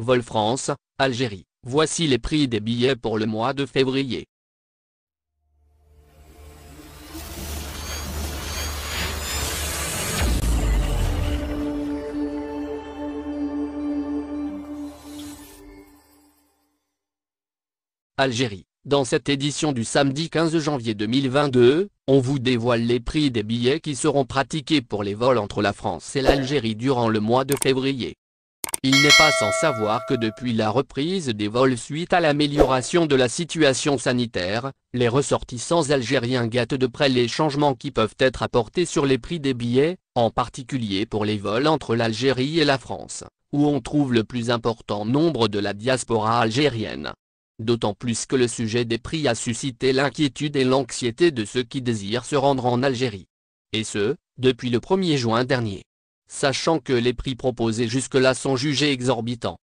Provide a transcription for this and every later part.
Vol France, Algérie. Voici les prix des billets pour le mois de février. Algérie. Dans cette édition du samedi 15 janvier 2022, on vous dévoile les prix des billets qui seront pratiqués pour les vols entre la France et l'Algérie durant le mois de février. Il n'est pas sans savoir que depuis la reprise des vols suite à l'amélioration de la situation sanitaire, les ressortissants algériens gâtent de près les changements qui peuvent être apportés sur les prix des billets, en particulier pour les vols entre l'Algérie et la France, où on trouve le plus important nombre de la diaspora algérienne. D'autant plus que le sujet des prix a suscité l'inquiétude et l'anxiété de ceux qui désirent se rendre en Algérie. Et ce, depuis le 1er juin dernier sachant que les prix proposés jusque-là sont jugés exorbitants.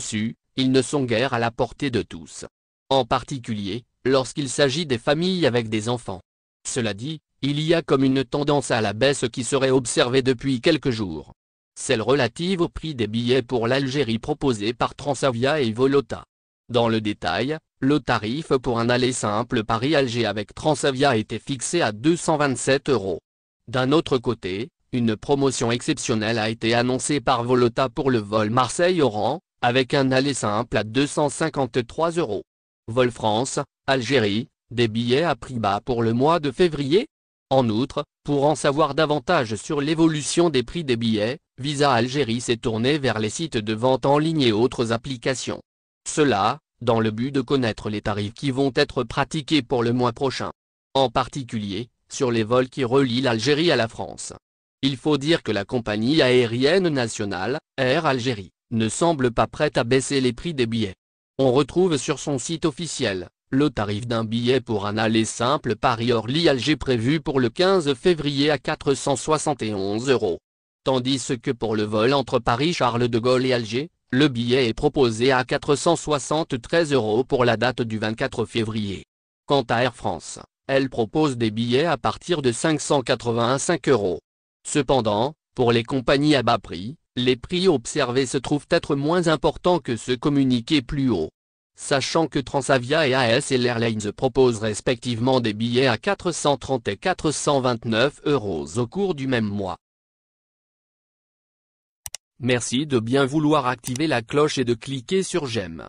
su, ils ne sont guère à la portée de tous. En particulier, lorsqu'il s'agit des familles avec des enfants. Cela dit, il y a comme une tendance à la baisse qui serait observée depuis quelques jours. Celle relative au prix des billets pour l'Algérie proposés par Transavia et Volota. Dans le détail, le tarif pour un aller simple Paris-Alger avec Transavia était fixé à 227 euros. D'un autre côté, une promotion exceptionnelle a été annoncée par Volota pour le vol Marseille-Oran, avec un aller simple à 253 euros. Vol France, Algérie, des billets à prix bas pour le mois de février. En outre, pour en savoir davantage sur l'évolution des prix des billets, Visa Algérie s'est tournée vers les sites de vente en ligne et autres applications. Cela, dans le but de connaître les tarifs qui vont être pratiqués pour le mois prochain. En particulier, sur les vols qui relient l'Algérie à la France. Il faut dire que la compagnie aérienne nationale, Air Algérie, ne semble pas prête à baisser les prix des billets. On retrouve sur son site officiel, le tarif d'un billet pour un aller simple Paris-Orly-Alger prévu pour le 15 février à 471 euros. Tandis que pour le vol entre Paris-Charles de Gaulle et Alger, le billet est proposé à 473 euros pour la date du 24 février. Quant à Air France, elle propose des billets à partir de 585 euros. Cependant, pour les compagnies à bas prix, les prix observés se trouvent être moins importants que ceux communiqués plus haut. Sachant que Transavia et ASL Airlines proposent respectivement des billets à 430 et 429 euros au cours du même mois. Merci de bien vouloir activer la cloche et de cliquer sur j'aime.